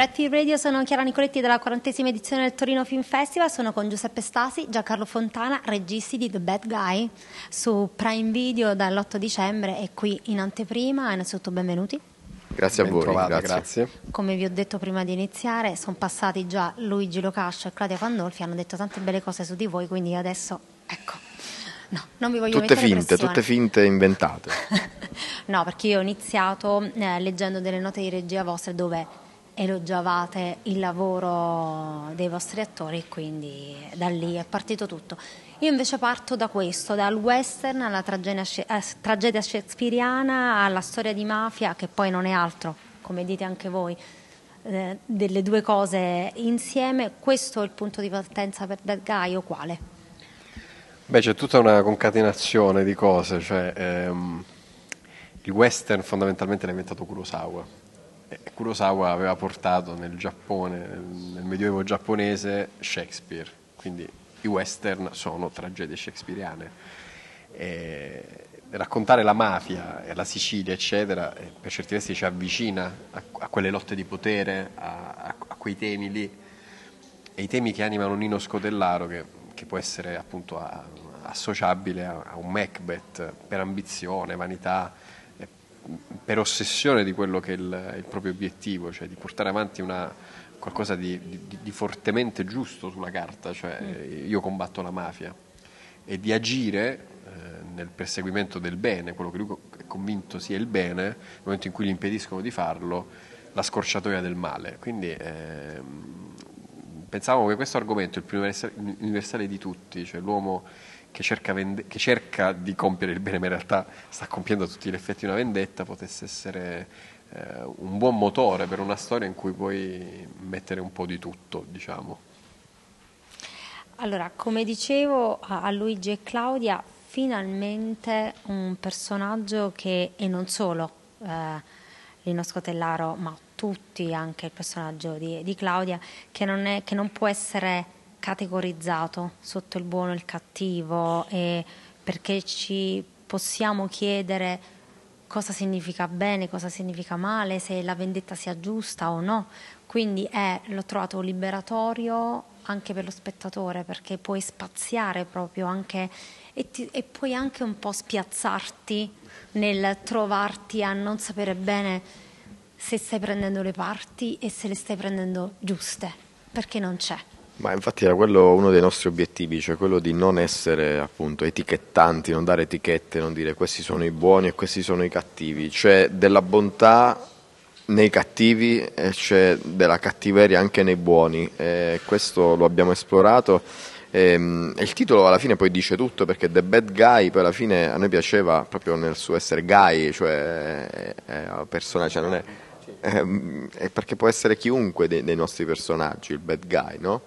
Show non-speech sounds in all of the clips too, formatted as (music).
Fred Radio, sono Chiara Nicoletti della quarantesima edizione del Torino Film Festival, sono con Giuseppe Stasi, Giancarlo Fontana, registi di The Bad Guy su Prime Video dall'8 dicembre e qui in anteprima, innanzitutto benvenuti. Grazie a voi, trovate, grazie. grazie. Come vi ho detto prima di iniziare, sono passati già Luigi Locascio e Claudia Pandolfi, hanno detto tante belle cose su di voi, quindi adesso ecco. No, non vi voglio tutte finte, pressione. tutte finte inventate. (laughs) no, perché io ho iniziato eh, leggendo delle note di regia vostre dove elogiavate il lavoro dei vostri attori e quindi da lì è partito tutto. Io invece parto da questo, dal western alla tragedia, eh, tragedia shakespeariana, alla storia di mafia, che poi non è altro, come dite anche voi, eh, delle due cose insieme. Questo è il punto di partenza per Dead Guy quale? Beh, c'è tutta una concatenazione di cose, cioè... Ehm... Il western fondamentalmente l'ha inventato Kurosawa, Kurosawa aveva portato nel Giappone, nel medioevo giapponese, Shakespeare, quindi i western sono tragedie shakespeariane. E raccontare la mafia e la Sicilia, eccetera, eh, per certi versi ci avvicina a, a quelle lotte di potere, a, a, a, quei temi lì, e i temi che animano Nino Scodellaro, che, che può essere appunto associabile a, un Macbeth per ambizione, vanità, per ossessione di quello che è il, il proprio obiettivo, cioè di portare avanti una, qualcosa di, di, di, fortemente giusto sulla carta, cioè mm. io combatto la mafia, e di agire eh, nel perseguimento del bene, quello che lui è convinto sia il bene, nel momento in cui gli impediscono di farlo, la scorciatoia del male. Quindi eh, pensavamo che questo argomento, il più universale di tutti, cioè l'uomo che cerca, vende- che cerca, di compiere il bene ma in realtà sta compiendo a tutti gli effetti una vendetta potesse essere eh, un buon motore per una storia in cui puoi mettere un po' di tutto diciamo. Allora, come dicevo a Luigi e Claudia, finalmente un personaggio che, e non solo eh, Lino Scotellaro, ma tutti, anche il personaggio di, di Claudia, che non, è, che non può essere categorizzato sotto il buono e il cattivo e perché ci possiamo chiedere cosa significa bene, cosa significa male, se la vendetta sia giusta o no. Quindi è, l'ho trovato liberatorio anche per lo spettatore perché puoi spaziare proprio anche e, ti, e puoi anche un po' spiazzarti nel trovarti a non sapere bene se stai prendendo le parti e se le stai prendendo giuste, perché non c'è. Ma infatti era quello uno dei nostri obiettivi, cioè quello di non essere appunto etichettanti, non dare etichette, non dire questi sono i buoni e questi sono i cattivi, cioè della bontà nei cattivi e c'è della cattiveria anche nei buoni, e questo lo abbiamo esplorato ehm, e, il titolo alla fine poi dice tutto perché The Bad Guy poi alla fine a noi piaceva proprio nel suo essere guy, cioè è, eh, è eh, eh, persona, cioè non è sì. eh, perché può essere chiunque dei, dei, nostri personaggi il bad guy, no?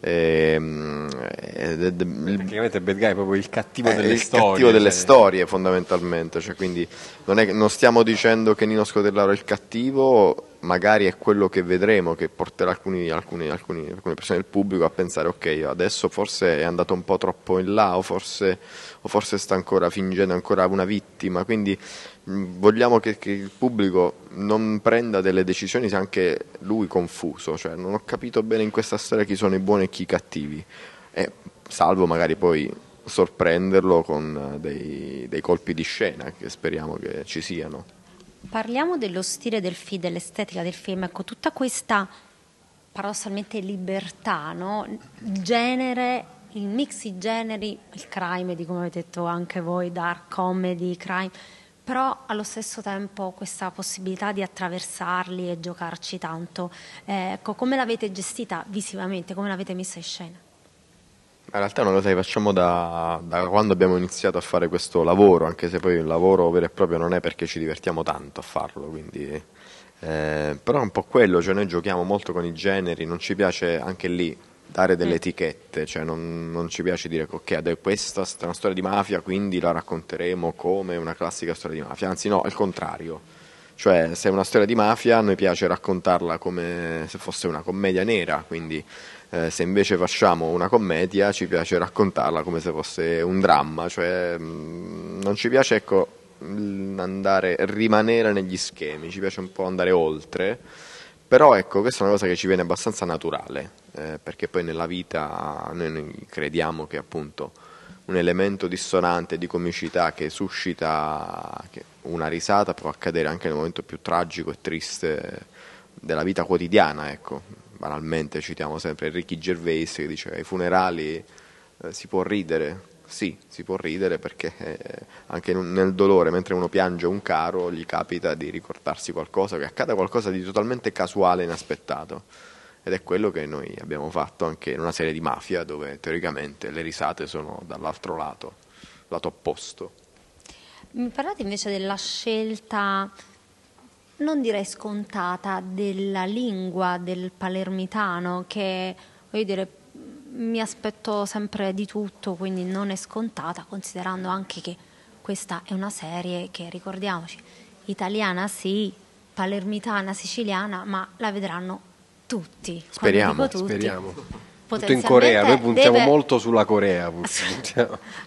Ehm, eh, praticamente il bad guy è proprio il cattivo eh, delle il storie. Il cattivo cioè... delle storie fondamentalmente, cioè, quindi non, è, non stiamo dicendo che Nino Scodellaro è il cattivo, magari è quello che vedremo che porterà alcuni, alcuni, alcuni, alcune persone del pubblico a pensare ok adesso forse è andato un po' troppo in là o forse, o forse sta ancora fingendo ancora una vittima quindi mh, vogliamo che, che, il pubblico non prenda delle decisioni se anche lui confuso cioè non ho capito bene in questa storia chi sono i buoni e chi i cattivi e, salvo magari poi sorprenderlo con dei, dei colpi di scena che speriamo che ci siano Parliamo dello stile del film, dell'estetica del film, ecco, tutta questa paradossalmente libertà, no? il genere, il mix di generi, il crime, di come avete detto anche voi, dark comedy, crime, però allo stesso tempo questa possibilità di attraversarli e giocarci tanto, eh, ecco, come l'avete gestita visivamente, come l'avete messa in scena? In realtà è una cosa che facciamo da, da, quando abbiamo iniziato a fare questo lavoro, anche se poi il lavoro vero e proprio non è perché ci divertiamo tanto a farlo, quindi, eh, però è un po' quello, cioè noi giochiamo molto con i generi, non ci piace anche lì dare delle mm. etichette, cioè non, non, ci piace dire ok, questa è una storia di mafia, quindi la racconteremo come una classica storia di mafia, anzi no, al contrario, cioè se è una storia di mafia a noi piace raccontarla come se fosse una commedia nera, quindi eh, se invece facciamo una commedia ci piace raccontarla come se fosse un dramma, cioè mm, non ci piace ecco, andare, rimanere negli schemi, ci piace un po' andare oltre, però ecco questa è una cosa che ci viene abbastanza naturale, eh, perché poi nella vita noi crediamo che appunto un elemento dissonante di comicità che suscita una risata può accadere anche nel momento più tragico e triste della vita quotidiana, ecco banalmente citiamo sempre Ricky Gervais che dice ai funerali eh, si può ridere. Sì, si può ridere perché eh, anche nel dolore, mentre uno piange un caro, gli capita di ricordarsi qualcosa, che accada qualcosa di totalmente casuale e inaspettato. Ed è quello che noi abbiamo fatto anche in una serie di mafia dove teoricamente le risate sono dall'altro lato, lato opposto. Mi mm, parlate invece della scelta non direi scontata della lingua del palermitano che voglio dire mi aspetto sempre di tutto quindi non è scontata considerando anche che questa è una serie che ricordiamoci italiana sì palermitana siciliana ma la vedranno tutti speriamo, tutti. speriamo tutto in Corea, noi puntiamo deve... molto sulla Corea. (laughs)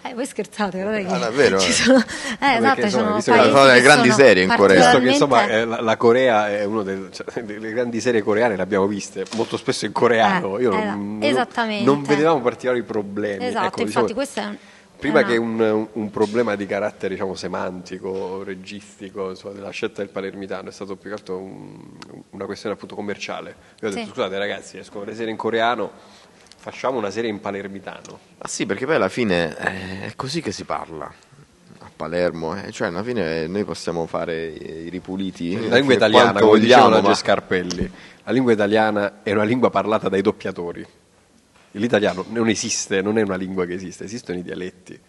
eh, voi scherzate, però è che ah, vero, ci eh. sono, eh, esatto, insomma, sono, sono delle grandi sono serie in Corea. Visto che insomma eh, la, la, Corea è una delle, cioè, (laughs) delle, grandi serie coreane, le abbiamo viste molto spesso in coreano. Eh, io non, non, non, vedevamo particolari problemi. Ecco, esatto, ecco, infatti diciamo, questo è un prima che un, un, problema di carattere diciamo, semantico, registico, insomma, della scelta del palermitano, è stato più che altro un, una questione appunto commerciale. Io ho detto scusate ragazzi, escono le serie in coreano, facciamo una serie in palermitano. Ah sì, perché poi alla fine eh, è così che si parla. a Palermo, eh. cioè alla fine eh, noi possiamo fare i ripuliti. La lingua italiana, come dicevano ma... Gescarpelli, la lingua italiana è una lingua parlata dai doppiatori. L'italiano non esiste, non è una lingua che esiste, esistono i dialetti.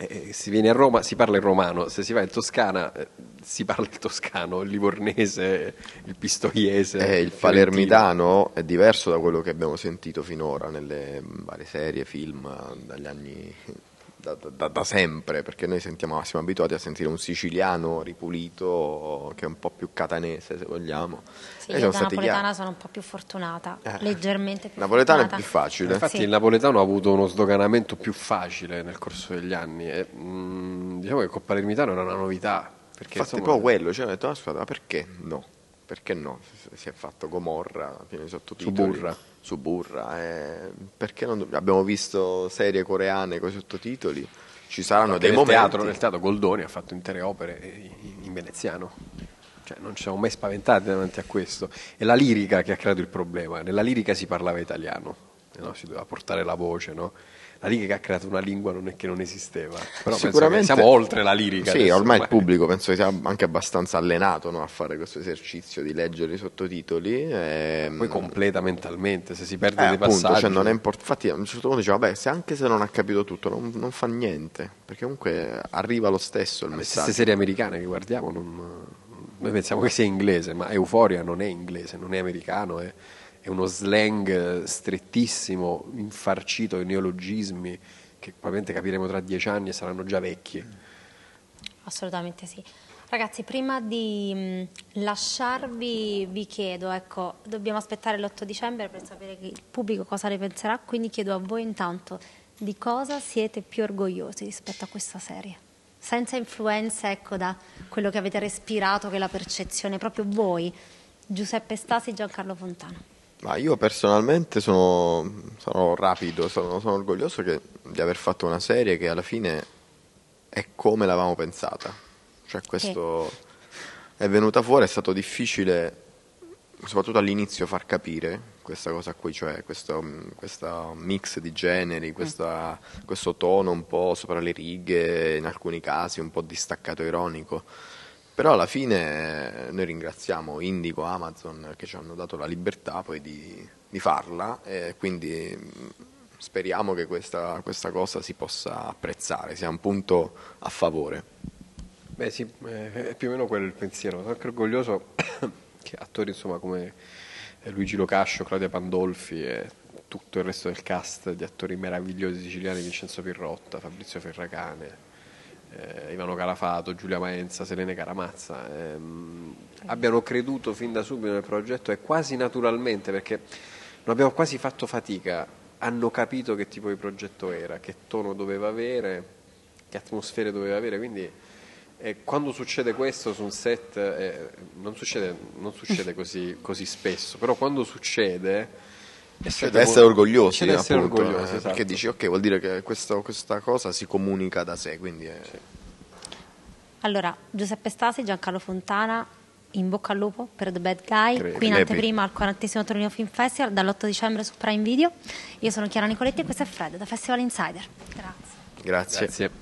Eh, eh, si viene a Roma si parla il romano, se si va in Toscana eh, si parla il toscano, il livornese, il pistoiese. Eh, il palermitano è diverso da quello che abbiamo sentito finora nelle varie serie, film eh, dagli anni da, da, da, sempre, perché noi sentiamo, siamo abituati a sentire un siciliano ripulito che è un po' più catanese, se vogliamo. Sì, io da napoletana chiari. sono un po' più fortunata, eh. leggermente più Napoletano fortunata. è più facile. Infatti sì. il napoletano ha avuto uno sdoganamento più facile nel corso degli anni. E, mh, mm, diciamo che Coppa Palermitano era una novità. Perché, Infatti insomma, è proprio quello, cioè ho detto, ah, ma perché no? perché no? Si è fatto Gomorra, Suburra. Suburra eh, perché non, abbiamo visto serie coreane con i sottotitoli. Ci saranno perché dei nel momenti. Teatro, nel teatro Goldoni ha fatto intere opere eh, in veneziano. Cioè, non ci siamo mai spaventati davanti a questo. È la lirica che ha creato il problema. Nella lirica si parlava italiano, eh, no? si doveva portare la voce, no? la lirica ha creato una lingua non è che non esisteva, però Sicuramente, siamo oltre la lirica. Sì, adesso, ormai ma... il pubblico penso che sia anche abbastanza allenato no, a fare questo esercizio di leggere i sottotitoli. E... Ehm, Poi completa mentalmente, se si perde eh, dei appunto, cioè, passaggi. Cioè non è import- infatti a un certo punto dice, vabbè, se anche se non ha capito tutto non, non, fa niente, perché comunque arriva lo stesso il messaggio. Queste serie americane che guardiamo non noi pensiamo che sia inglese, ma Euphoria non è inglese, non è americano, è è uno slang eh, strettissimo, infarcito di neologismi che probabilmente capiremo tra dieci anni e saranno già vecchi. Assolutamente sì. Ragazzi, prima di mm, lasciarvi vi chiedo, ecco, dobbiamo aspettare l'8 dicembre per sapere il pubblico cosa ne penserà, quindi chiedo a voi intanto di cosa siete più orgogliosi rispetto a questa serie, senza influenza, ecco, da quello che avete respirato, che è la percezione, proprio voi, Giuseppe Stasi e Giancarlo Fontana. Ma io personalmente sono, sono rapido, sono, sono orgoglioso che, di aver fatto una serie che alla fine è come l'avevamo pensata. Cioè questo eh. è venuta fuori, è stato difficile, soprattutto all'inizio, far capire questa cosa qui, cioè questo, questo mix di generi, questa, mm. questo tono un po' sopra le righe, in alcuni casi un po' distaccato ironico però alla fine eh, noi ringraziamo Indico, Amazon che ci hanno dato la libertà poi di, di farla e quindi mm, speriamo che questa, questa, cosa si possa apprezzare, sia un punto a favore. Beh sì, eh, è più o meno quello il pensiero, sono anche orgoglioso (coughs) che attori insomma, come eh, Luigi Locascio, Claudia Pandolfi e tutto il resto del cast di attori meravigliosi siciliani, Vincenzo Pirrotta, Fabrizio Ferragane, eh, Ivano Calafato, Giulia Maenza, Selene Caramazza, ehm, abbiano creduto fin da subito nel progetto e quasi naturalmente, perché non abbiamo quasi fatto fatica, hanno capito che tipo di progetto era, che tono doveva avere, che atmosfere doveva avere, quindi... E eh, quando succede questo su un set, eh, non, succede, non succede, così, così spesso, però quando succede c'è, c'è da essere orgogliosi, c'è essere appunto, orgogliosi eh, esatto. perché dici ok vuol dire che questo, questa cosa si comunica da sé quindi è... sì. allora Giuseppe Stasi Giancarlo Fontana in bocca al lupo per The Bad Guy Cre- qui in eh, anteprima al 40 Torino Film Festival dall'8 dicembre su Prime Video io sono Chiara Nicoletti e questo è Fred da Festival Insider grazie, grazie. grazie.